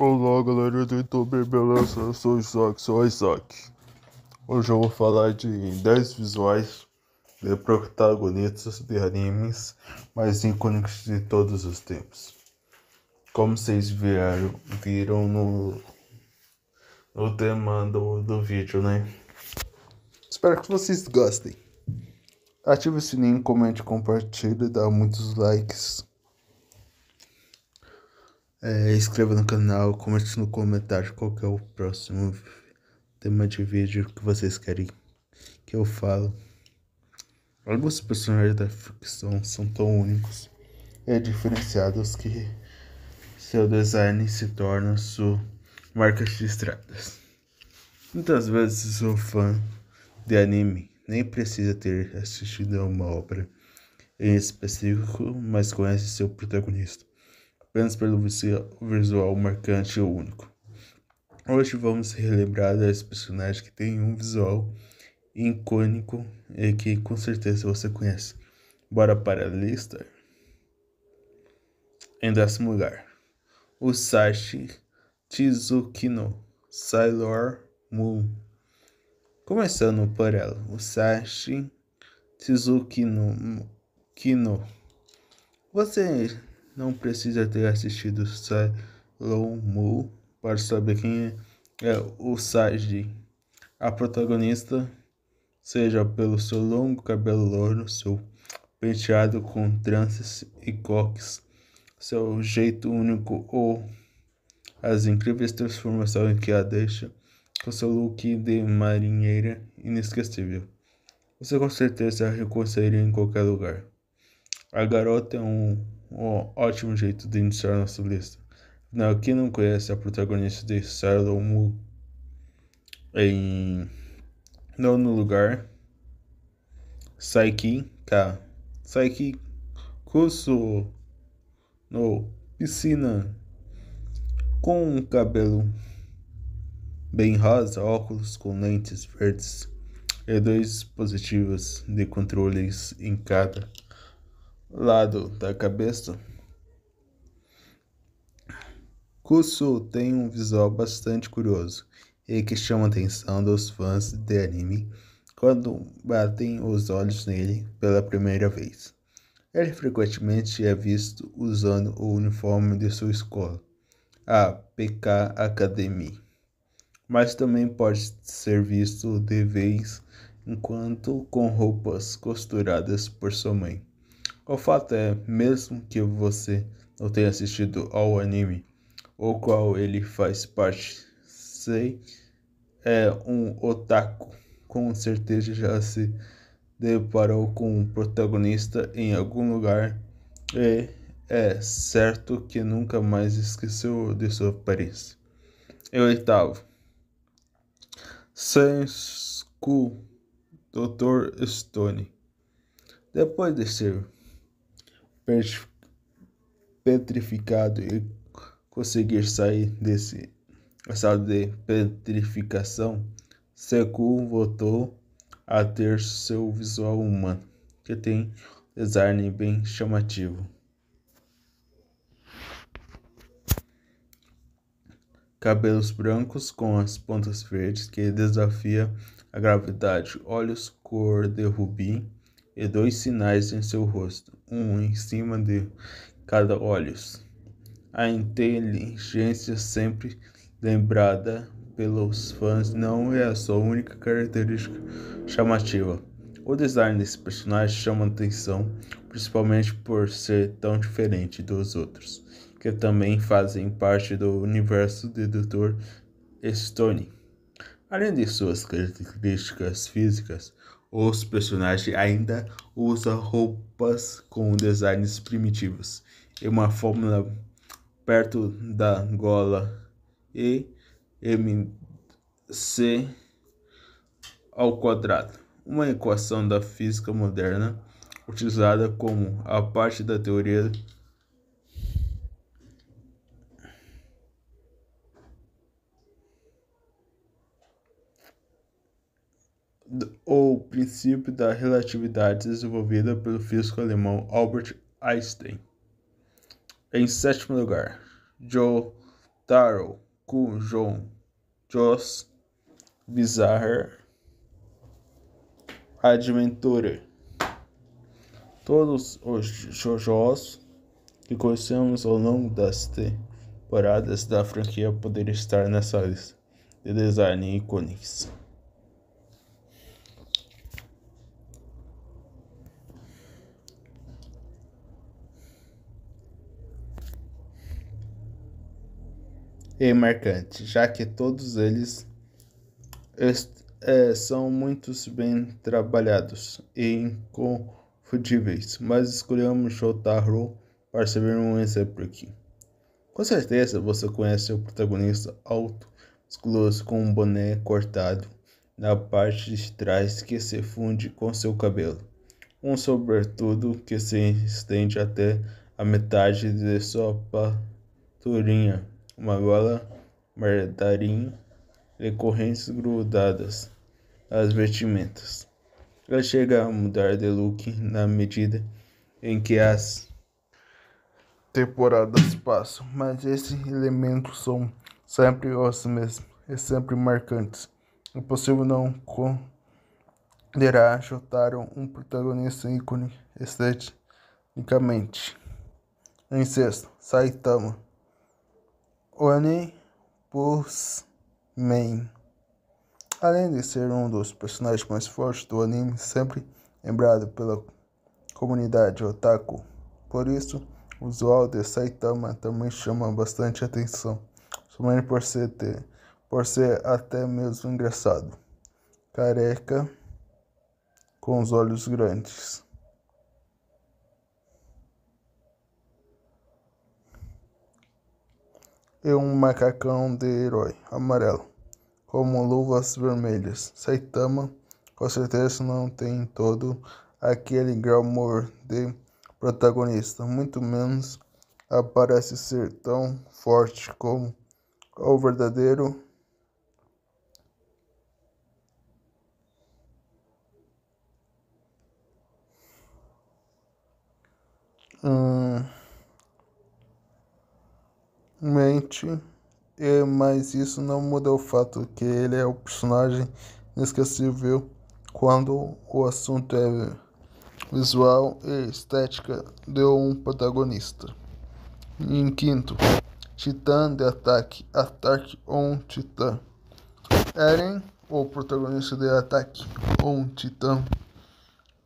Olá galera do YouTube, beleza? Eu sou o Isaac, sou o Isaac. Hoje eu vou falar de 10 visuais de protagonistas de animes mais icônicos de todos os tempos. Como vocês vieram, viram no, no tema do, do vídeo, né? Espero que vocês gostem. Ative o sininho, comente, compartilhe, dá muitos likes. É, inscreva no canal, comente no comentário qual é o próximo tema de vídeo que vocês querem que eu falo. Alguns personagens da ficção são tão únicos e diferenciados que seu design se torna sua marca de estradas. Muitas vezes um fã de anime nem precisa ter assistido a uma obra em específico, mas conhece seu protagonista apenas pelo visual marcante e único. Hoje vamos relembrar esse personagem que tem um visual icônico e que com certeza você conhece. Bora para a lista. Em décimo lugar, o Usashi Tizukino Sailor Moon. Começando por ela, Sashi Chizukino Kino. Você não precisa ter assistido Sailor Moon para saber quem é o Saji. A protagonista, seja pelo seu longo cabelo louro, seu penteado com tranças e coques, seu jeito único ou as incríveis transformações que a deixa com seu look de marinheira inesquecível. Você com certeza a reconheceria em qualquer lugar. A garota é um, um ótimo jeito de iniciar nossa lista. quem não conhece a protagonista de Sailor Moon? Em nono lugar, Saiki K. Saiki Kusu no piscina com um cabelo bem rosa, óculos com lentes verdes e dois dispositivos de controles em cada lado da cabeça. Kusu tem um visual bastante curioso e que chama a atenção dos fãs de anime quando batem os olhos nele pela primeira vez. Ele frequentemente é visto usando o uniforme de sua escola, a PK Academy, mas também pode ser visto de vez enquanto com roupas costuradas por sua mãe. O fato é, mesmo que você não tenha assistido ao anime, o qual ele faz parte, sei, é um otaku. Com certeza já se deparou com um protagonista em algum lugar e é certo que nunca mais esqueceu de sua aparência. E oitavo, Senku Dr. Stone. Depois de ser petrificado e conseguir sair desse estado de petrificação, Seku voltou a ter seu visual humano, que tem design bem chamativo. Cabelos brancos com as pontas verdes que desafia a gravidade, olhos cor de rubi e dois sinais em seu rosto, um em cima de cada olhos. A inteligência sempre lembrada pelos fãs não é a sua única característica chamativa. O design desse personagem chama atenção, principalmente por ser tão diferente dos outros, que também fazem parte do universo de Dr. Stone. Além de suas características físicas, os personagens ainda usam roupas com designs primitivos e uma fórmula perto da gola e MC ao quadrado. Uma equação da física moderna utilizada como a parte da teoria ou princípio da relatividade desenvolvida pelo físico alemão Albert Einstein. Em sétimo lugar, Joe Taro com John Jos Bizarre Adventure. Todos os JoJo's que conhecemos ao longo das temporadas da franquia poderiam estar nessa lista de design icônicos. e marcante, já que todos eles é, são muito bem trabalhados e inconfundíveis, mas escolhemos Shotaro para servir um exemplo aqui. Com certeza você conhece o protagonista alto, musculoso com um boné cortado na parte de trás que se funde com seu cabelo, um sobretudo que se estende até a metade de sua paturinha uma bola martarim, recorrentes grudadas às vestimentas. Ela chega a mudar de look na medida em que as temporadas passam, mas esses elementos são sempre os mesmos e sempre marcantes. É possível não considerar Jotaro um protagonista ícone esteticamente. Em sexto, Saitama. Onipursman. Além de ser um dos personagens mais fortes do anime, sempre lembrado pela comunidade otaku, por isso o visual de Saitama também chama bastante atenção, somente por ser, ter, por ser até mesmo engraçado. Careca com os olhos grandes. e um macacão de herói amarelo, com luvas vermelhas. Saitama, com certeza, não tem todo aquele glamour de protagonista, muito menos aparece ser tão forte como o verdadeiro hum mente, é, mas isso não muda o fato que ele é o um personagem inesquecível quando o assunto é visual e estética de um protagonista. Em quinto, Titã de Ataque, Ataque on Titã. Eren, o protagonista de Ataque on Titã,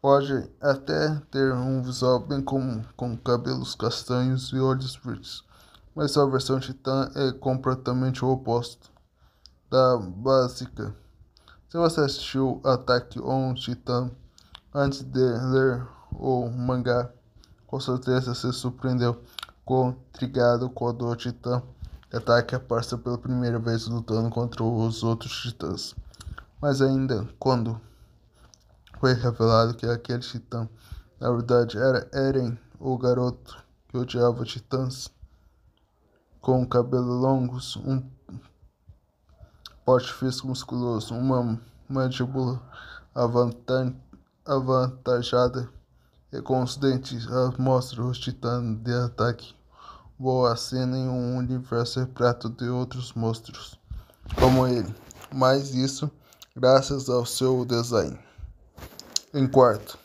pode até ter um visual bem comum, com cabelos castanhos e olhos verdes mas sua versão Titã é completamente o oposto da básica. Se você assistiu Ataque on Titan antes de ler o mangá, com certeza se surpreendeu com Trigado quando o Titã ataque aparece pela primeira vez lutando contra os outros Titãs. Mas ainda quando foi revelado que aquele Titã na verdade era Eren, o garoto que odiava Titãs com cabelos longos, um porte físico musculoso, uma mandíbula avantajada e com os dentes à mostra os titãs de ataque. Boa cena em um universo repleto de outros monstros como ele, mas isso graças ao seu design. Em quarto,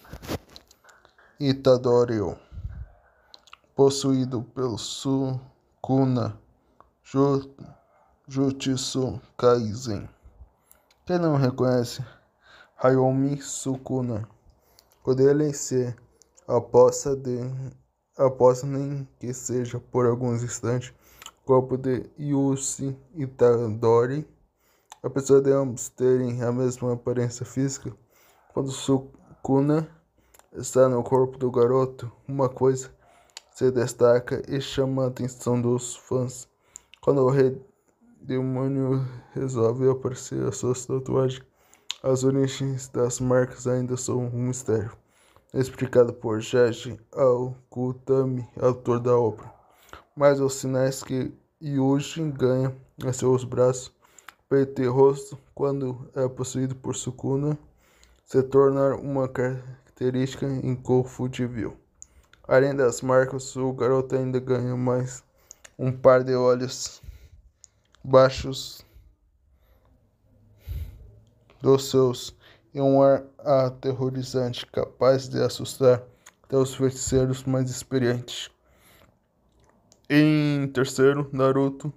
Itadori, possuído pelo Su Kuna, Jutsu Kaisen. Quem não reconhece? Hayomi Sukuna. Quando ele se aposta de aposta nem que seja por alguns instantes corpo de Yusi Itadori, apesar de ambos terem a mesma aparência física, quando Sukuna está no corpo do garoto, uma coisa se destaca e chama a atenção dos fãs. Quando o rei demônio resolve aparecer as suas as origens das marcas ainda são um mistério, explicado por Jaji Al-Kutami, autor da obra. Mas os sinais que Yuji ganha em seus braços, peito e rosto, quando é possuído por Sukuna, se tornar uma característica inconfundível. Além das marcas, o garoto ainda ganhou mais um par de olhos baixos dos seus e um ar aterrorizante capaz de assustar até os feiticeiros mais experientes. Em terceiro, Naruto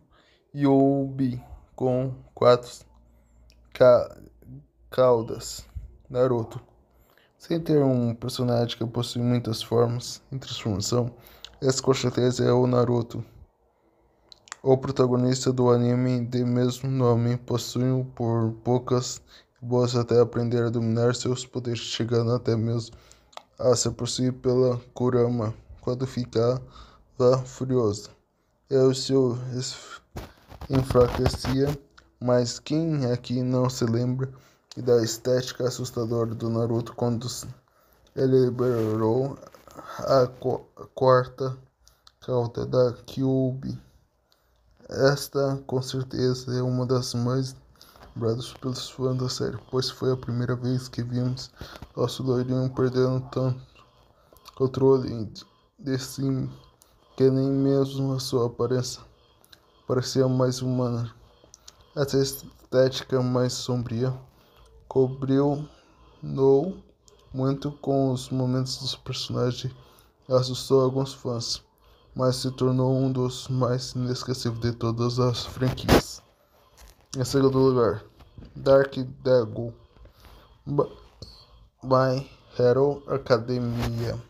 Yobi com quatro ca caudas. Naruto sem ter um personagem que possui muitas formas em transformação, essa com certeza é o Naruto. O protagonista do anime de mesmo nome possui por poucas boas até aprender a dominar seus poderes, chegando até mesmo a ser possuído pela Kurama quando ficava furioso. o seu enfraquecia, mas quem aqui é não se lembra? e da estética assustadora do Naruto quando ele liberou a quarta cauda da Kyuubi. Esta, com certeza, é uma das mais lembradas pelos fãs da série, pois foi a primeira vez que vimos nosso loirinho perdendo tanto controle de si que nem mesmo a sua aparência parecia mais humana. Essa estética mais sombria cobriu-no muito com os momentos dos personagens e assustou alguns fãs, mas se tornou um dos mais inesquecíveis de todas as franquias. Em segundo lugar, Dark Devil by Hero Academia.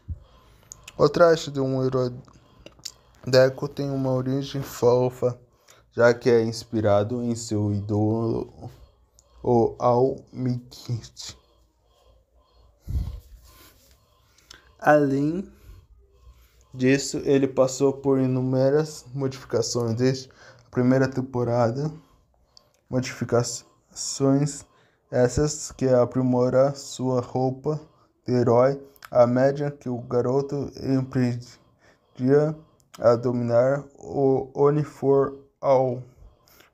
O traje de um herói Deco tem uma origem fofa, já que é inspirado em seu ídolo ou Almikit. Além disso, ele passou por inúmeras modificações desde a primeira temporada, modificações essas que aprimoram sua roupa de herói à média que o garoto empreendia a dominar o uniforme ao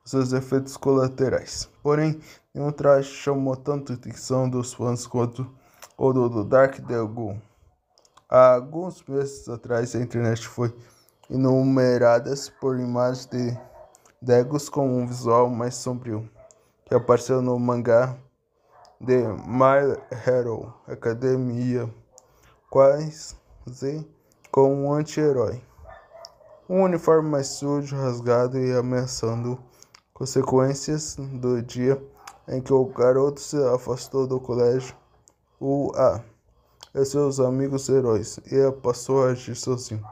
seus efeitos colaterais. Porém, e um traje chamou tanto a atenção dos fãs quanto o do Dark Devil. Há alguns meses atrás, a internet foi enumerada por imagens de Degos com um visual mais sombrio, que apareceu no mangá de My Hero Academia, quase com um anti-herói. Um uniforme mais sujo, rasgado e ameaçando consequências do dia em que o garoto se afastou do colégio A e seus amigos heróis e passou a agir sozinho,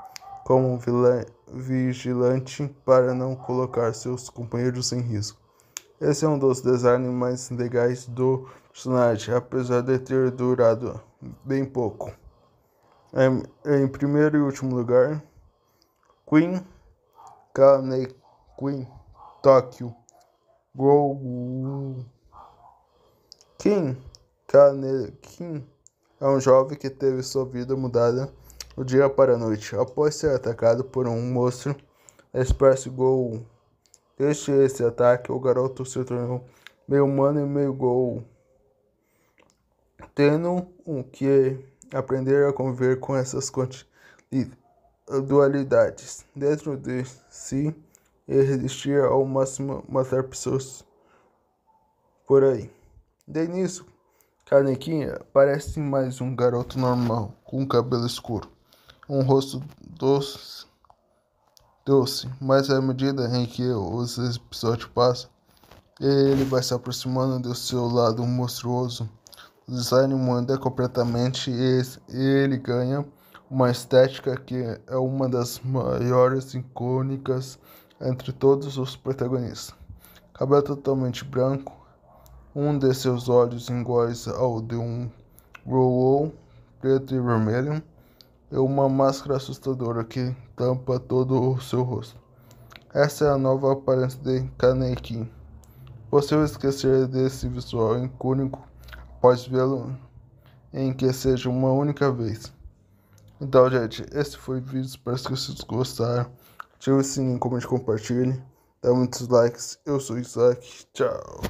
como um vigilante para não colocar seus companheiros em risco. Esse é um dos designs mais legais do personagem, apesar de ter durado bem pouco. Em, em primeiro e último lugar, Queen Kane Queen Tokyo Go Kim Kanekin é um jovem que teve sua vida mudada do dia para a noite, após ser atacado por um monstro Express Gol. Desde esse ataque, o garoto se tornou meio humano e meio gol, tendo o que aprender a conviver com essas ah, dualidades dentro de si e é resistir ao máximo matar pessoas por aí. Dei nisso. Carnequinha parece mais um garoto normal, com cabelo escuro, um rosto doce, doce, mas à medida em que os episódios passam, ele vai se aproximando do seu lado monstruoso. O design muda completamente e ele ganha uma estética que é uma das maiores icônicas entre todos os protagonistas. Cabelo totalmente branco, um de seus olhos, iguais ao de um roll preto e vermelho, é uma máscara assustadora que tampa todo o seu rosto. Essa é a nova aparência de Kaneki. vai esquecer desse visual icônico após vê-lo em que seja uma única vez. Então, gente, esse foi o vídeo. Espero que vocês gostaram. Ative o sininho, comente, compartilhe. Dá muitos likes. Eu sou Isaac. Tchau.